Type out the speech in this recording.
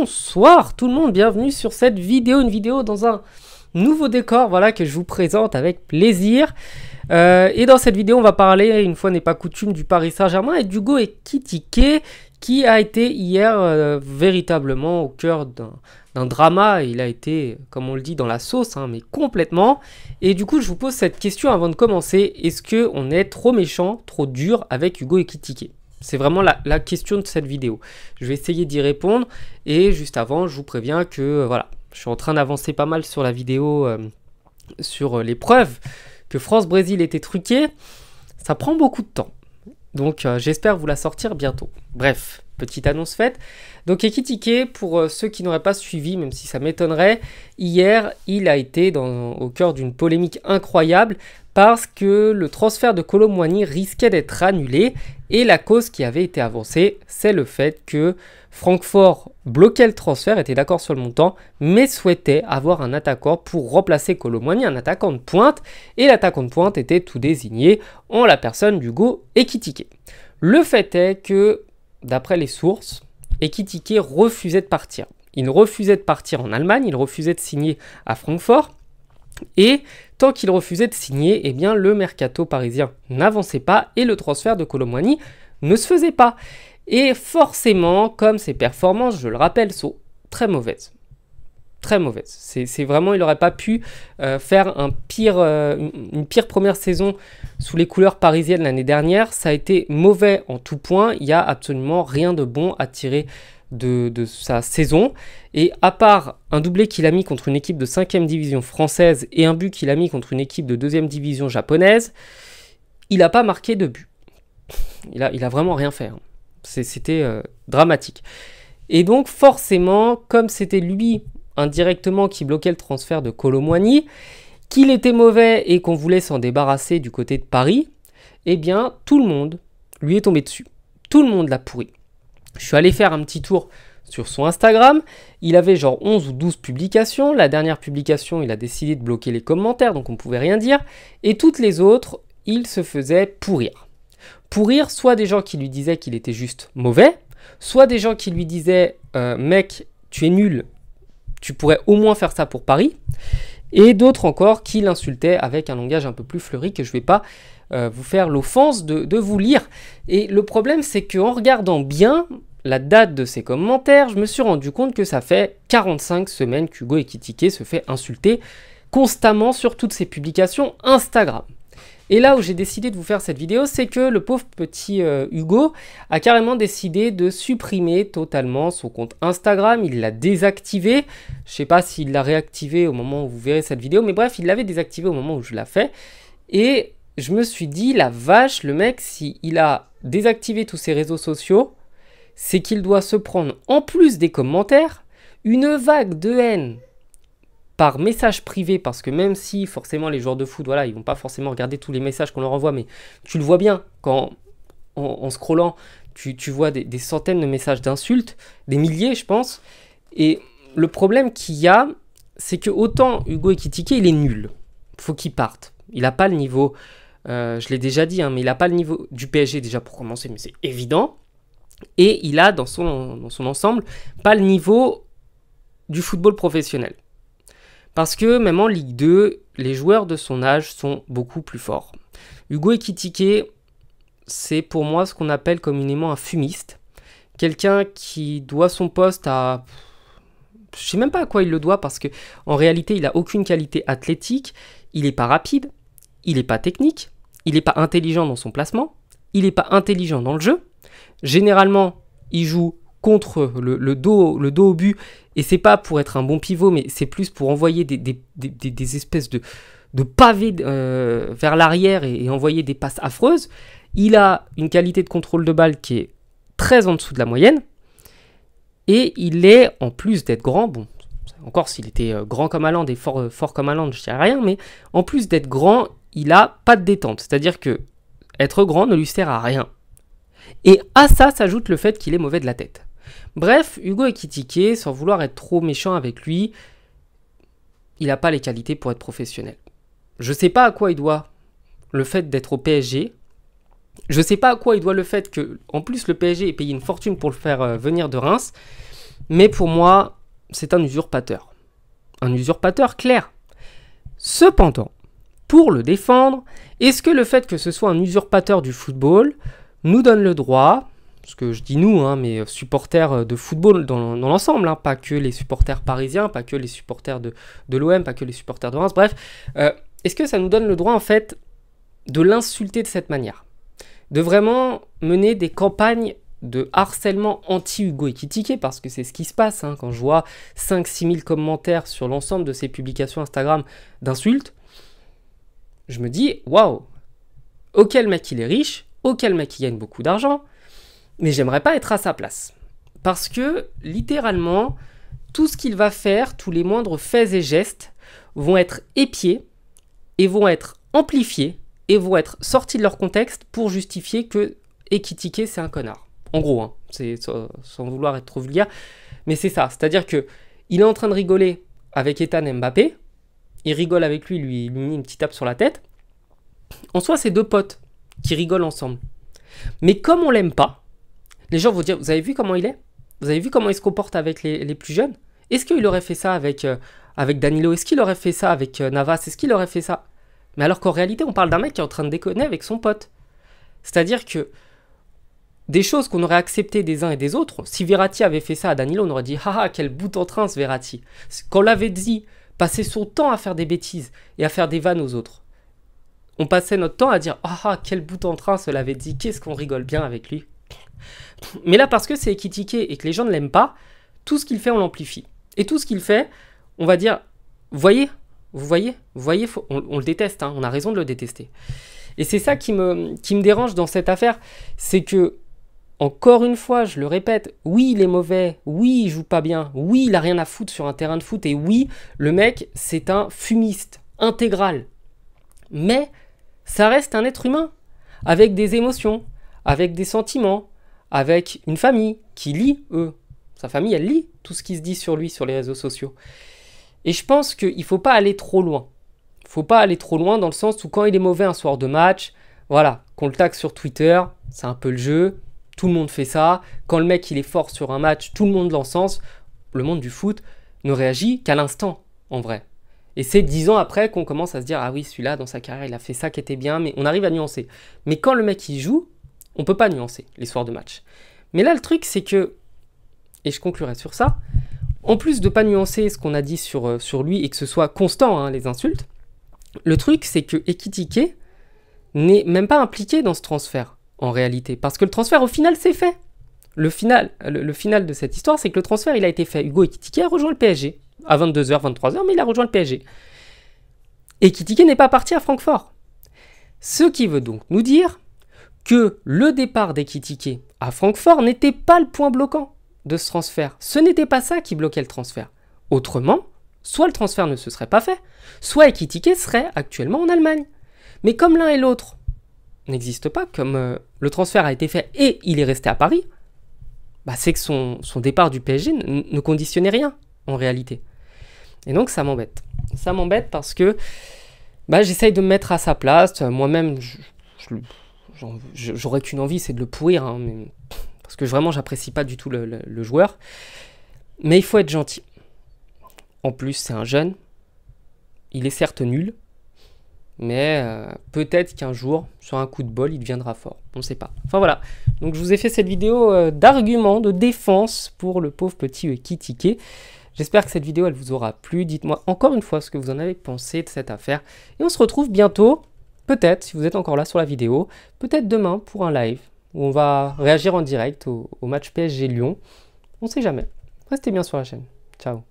Bonsoir tout le monde, bienvenue sur cette vidéo, une vidéo dans un nouveau décor voilà que je vous présente avec plaisir. Euh, et dans cette vidéo, on va parler, une fois n'est pas coutume, du Paris Saint-Germain et d'Hugo et qui a été hier euh, véritablement au cœur d'un drama. Il a été, comme on le dit, dans la sauce, hein, mais complètement. Et du coup, je vous pose cette question avant de commencer. Est-ce qu'on est trop méchant, trop dur avec Hugo et c'est vraiment la, question de cette vidéo. Je vais essayer d'y répondre et juste avant, je vous préviens que euh, voilà, je suis en train d'avancer pas mal sur la vidéo, euh, sur euh, les preuves que France-Brésil était truqué. Ça prend beaucoup de temps. Donc j'espère vous la sortir bientôt. Bref, petite annonce faite. Donc Ekitike, pour ceux qui n'auraient pas suivi, même si ça m'étonnerait, hier il a été dans, au cœur d'une polémique incroyable parce que le transfert de Colomboigny risquait d'être annulé et la cause qui avait été avancée, c'est le fait que Francfort bloquait le transfert, était d'accord sur le montant, mais souhaitait avoir un attaquant pour remplacer Colomboigny, un attaquant de pointe, et l'attaquant de pointe était tout désigné en la personne d'Hugo Ekitike. Le fait est que, d'après les sources, Ekitike refusait de partir. Il refusait de partir en Allemagne, il refusait de signer à Francfort, et tant qu'il refusait de signer, eh bien, le mercato parisien n'avançait pas et le transfert de Colomboigny ne se faisait pas. Et forcément, comme ses performances, je le rappelle, sont très mauvaises. Très mauvaises. C'est vraiment, il n'aurait pas pu euh, faire euh, une, une pire première saison sous les couleurs parisiennes l'année dernière. Ça a été mauvais en tout point. Il n'y a absolument rien de bon à tirer de, sa saison. Et à part un doublé qu'il a mis contre une équipe de 5ème division française et un but qu'il a mis contre une équipe de 2ème division japonaise, il n'a pas marqué de but. Il a, il a vraiment rien fait. Hein. C'était euh, dramatique. Et donc forcément, comme c'était lui indirectement qui bloquait le transfert de Colomoigny qu'il était mauvais et qu'on voulait s'en débarrasser du côté de Paris, eh bien tout le monde lui est tombé dessus. Tout le monde l'a pourri. Je suis allé faire un petit tour sur son Instagram. Il avait genre 11 ou 12 publications. La dernière publication, il a décidé de bloquer les commentaires, donc on ne pouvait rien dire. Et toutes les autres, il se faisait pourrir. Pourrir soit des gens qui lui disaient qu'il était juste mauvais, soit des gens qui lui disaient euh, mec, tu es nul, tu pourrais au moins faire ça pour Paris et d'autres encore qui l'insultaient avec un langage un peu plus fleuri que je ne vais pas euh, vous faire l'offense de, vous lire. Et le problème, c'est qu'en regardant bien la date de ces commentaires, je me suis rendu compte que ça fait 45 semaines qu'Hugo Ekitike se fait insulter constamment sur toutes ses publications Instagram. Et là où j'ai décidé de vous faire cette vidéo, c'est que le pauvre petit euh, Hugo a carrément décidé de supprimer totalement son compte Instagram. Il l'a désactivé. Je sais pas s'il l'a réactivé au moment où vous verrez cette vidéo, mais bref, il l'avait désactivé au moment où je l'ai fait. Et je me suis dit, la vache, le mec, s'il a désactivé tous ses réseaux sociaux, c'est qu'il doit se prendre, en plus des commentaires, une vague de haine par message privé, parce que même si forcément les joueurs de foot, voilà, ils vont pas forcément regarder tous les messages qu'on leur envoie, mais tu le vois bien quand en, scrollant, tu, vois des, centaines de messages d'insultes, des milliers, je pense. Et le problème qu'il y a, c'est que autant Hugo Ekitike, il est nul. Faut qu'il parte. Il n'a pas le niveau. Euh, je l'ai déjà dit, hein, mais il n'a pas le niveau du PSG déjà pour commencer, mais c'est évident. Et il a dans dans son ensemble pas le niveau du football professionnel. Parce que même en Ligue 2, les joueurs de son âge sont beaucoup plus forts. Hugo Ekitike, c'est pour moi ce qu'on appelle communément un fumiste. Quelqu'un qui doit son poste à je ne sais même pas à quoi il le doit parce que en réalité il a aucune qualité athlétique, il n'est pas rapide, il n'est pas technique, il n'est pas intelligent dans son placement, il n'est pas intelligent dans le jeu. Généralement, il joue contre le, dos, le dos au but. Et c'est pas pour être un bon pivot, mais c'est plus pour envoyer des, espèces de, pavés euh, vers l'arrière et, envoyer des passes affreuses. Il a une qualité de contrôle de balle qui est très en dessous de la moyenne. Et il est, en plus d'être grand, bon, encore s'il était euh, grand comme Aland et fort, euh, fort comme Aland, je ne rien, mais en plus d'être grand, il a pas de détente. C'est-à-dire que être grand ne lui sert à rien. Et à ça s'ajoute le fait qu'il est mauvais de la tête. Bref, Hugo est critiqué sans vouloir être trop méchant avec lui. Il n'a pas les qualités pour être professionnel. Je ne sais pas à quoi il doit le fait d'être au PSG. Je ne sais pas à quoi il doit le fait que, en plus, le PSG ait payé une fortune pour le faire euh, venir de Reims. Mais pour moi, c'est un usurpateur. Un usurpateur clair. Cependant, pour le défendre, est-ce que le fait que ce soit un usurpateur du football nous donne le droit ce que je dis nous, hein, mais supporters euh, de football dans, l'ensemble, hein, pas que les supporters parisiens, pas que les supporters de, l'OM, pas que les supporters de Reims, bref, euh, est-ce que ça nous donne le droit en fait de l'insulter de cette manière De vraiment mener des campagnes de harcèlement anti-Hugo Ekitike, parce que c'est ce qui se passe hein, quand je vois 5-6 000 commentaires sur l'ensemble de ces publications Instagram d'insultes, je me dis, waouh, auquel mec il est riche, auquel mec il gagne beaucoup d'argent, mais j'aimerais pas être à sa place. Parce que, littéralement, tout ce qu'il va faire, tous les moindres faits et gestes, vont être épiés et vont être amplifiés et vont être sortis de leur contexte pour justifier que Ekitike, c'est un connard. En gros, hein, c'est sans vouloir être trop vulgaire, mais c'est ça. C'est-à-dire que il est en train de rigoler avec Ethan Mbappé, il rigole avec lui, lui, lui met une petite tape sur la tête. En soi, c'est deux potes qui rigolent ensemble. Mais comme on l'aime pas, les gens vont dire, vous avez vu comment il est Vous avez vu comment il se comporte avec les, plus jeunes Est-ce qu'il aurait fait ça avec, euh, avec Danilo Est-ce qu'il aurait fait ça avec euh, Navas Est-ce qu'il aurait fait ça Mais alors qu'en réalité, on parle d'un mec qui est en train de déconner avec son pote. C'est-à-dire que des choses qu'on aurait acceptées des uns et des autres, si Verratti avait fait ça à Danilo, on aurait dit Haha, quel bout en train ce Verratti. Qu'on l'avait dit, passer son temps à faire des bêtises et à faire des vannes aux autres. On passait notre temps à dire Ah, quel bout en train ce l'avait dit, qu'est-ce qu'on rigole bien avec lui. Mais là, parce que c'est critiqué et que les gens ne l'aiment pas, tout ce qu'il fait, on l'amplifie. Et tout ce qu'il fait, on va dire, voyez, vous voyez, vous voyez, on, le déteste, hein, on a raison de le détester. Et c'est ça qui me, qui me dérange dans cette affaire, c'est que, encore une fois, je le répète, oui, il est mauvais, oui, il joue pas bien, oui, il a rien à foutre sur un terrain de foot, et oui, le mec, c'est un fumiste intégral. Mais ça reste un être humain, avec des émotions, avec des sentiments, avec une famille qui lit, eux. Sa famille, elle lit tout ce qui se dit sur lui sur les réseaux sociaux. Et je pense qu'il ne faut pas aller trop loin. Il faut pas aller trop loin dans le sens où quand il est mauvais un soir de match, voilà, qu'on le taxe sur Twitter, c'est un peu le jeu, tout le monde fait ça. Quand le mec il est fort sur un match, tout le monde l'encense. Le monde du foot ne réagit qu'à l'instant, en vrai. Et c'est dix ans après qu'on commence à se dire ah oui celui-là dans sa carrière il a fait ça qui était bien, mais on arrive à nuancer. Mais quand le mec il joue, on peut pas nuancer les soirs de match. Mais là, le truc, c'est que, et je conclurai sur ça, en plus de pas nuancer ce qu'on a dit sur, euh, sur lui et que ce soit constant, hein, les insultes, le truc, c'est que Ekitike n'est même pas impliqué dans ce transfert, en réalité. Parce que le transfert, au final, c'est fait. Le final, le, final de cette histoire, c'est que le transfert, il a été fait. Hugo Ekitike a rejoint le PSG à 22h, 23h, mais il a rejoint le PSG. Ekitike n'est pas parti à Francfort. Ce qui veut donc nous dire que le départ d'Ekitike à Francfort n'était pas le point bloquant de ce transfert. Ce n'était pas ça qui bloquait le transfert. Autrement, soit le transfert ne se serait pas fait, soit Ekitike serait actuellement en Allemagne. Mais comme l'un et l'autre n'existent pas, comme euh, le transfert a été fait et il est resté à Paris, bah, c'est que son, départ du PSG ne conditionnait rien en réalité. Et donc ça m'embête. Ça m'embête parce que bah, j'essaye de me mettre à sa place. Moi-même, je, je, j'aurais qu'une envie, c'est de le pourrir, hein, parce que vraiment, j'apprécie pas du tout le, joueur. Mais il faut être gentil. En plus, c'est un jeune. Il est certes nul, mais euh, peut-être qu'un jour, sur un coup de bol, il deviendra fort. On ne sait pas. Enfin voilà. Donc je vous ai fait cette vidéo euh, d'argument, de défense pour le pauvre petit euh, Kitiké. J'espère que cette vidéo, elle vous aura plu. Dites-moi encore une fois ce que vous en avez pensé de cette affaire. Et on se retrouve bientôt peut-être, si vous êtes encore là sur la vidéo, peut-être demain pour un live où on va réagir en direct au, match PSG-Lyon. On ne sait jamais. Restez bien sur la chaîne. Ciao